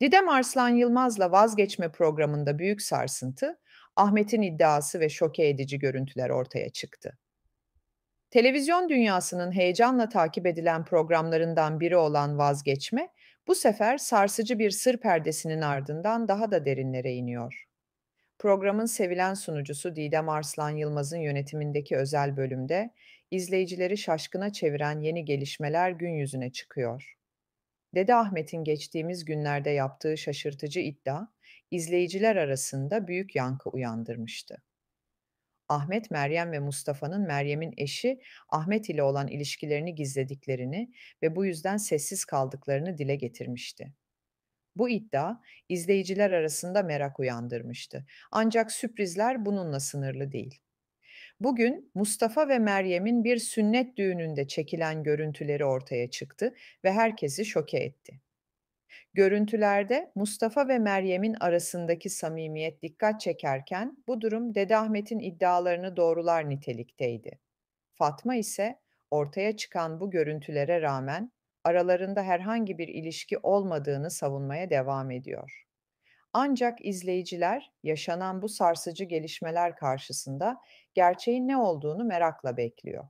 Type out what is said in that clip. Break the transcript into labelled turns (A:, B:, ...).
A: Didem Arslan Yılmaz'la vazgeçme programında büyük sarsıntı, Ahmet'in iddiası ve şoke edici görüntüler ortaya çıktı. Televizyon dünyasının heyecanla takip edilen programlarından biri olan vazgeçme, bu sefer sarsıcı bir sır perdesinin ardından daha da derinlere iniyor. Programın sevilen sunucusu Didem Arslan Yılmaz'ın yönetimindeki özel bölümde izleyicileri şaşkına çeviren yeni gelişmeler gün yüzüne çıkıyor. Dede Ahmet'in geçtiğimiz günlerde yaptığı şaşırtıcı iddia, izleyiciler arasında büyük yankı uyandırmıştı. Ahmet, Meryem ve Mustafa'nın Meryem'in eşi Ahmet ile olan ilişkilerini gizlediklerini ve bu yüzden sessiz kaldıklarını dile getirmişti. Bu iddia izleyiciler arasında merak uyandırmıştı. Ancak sürprizler bununla sınırlı değil. Bugün Mustafa ve Meryem'in bir sünnet düğününde çekilen görüntüleri ortaya çıktı ve herkesi şoke etti. Görüntülerde Mustafa ve Meryem'in arasındaki samimiyet dikkat çekerken bu durum Dede Ahmet'in iddialarını doğrular nitelikteydi. Fatma ise ortaya çıkan bu görüntülere rağmen aralarında herhangi bir ilişki olmadığını savunmaya devam ediyor. Ancak izleyiciler yaşanan bu sarsıcı gelişmeler karşısında gerçeğin ne olduğunu merakla bekliyor.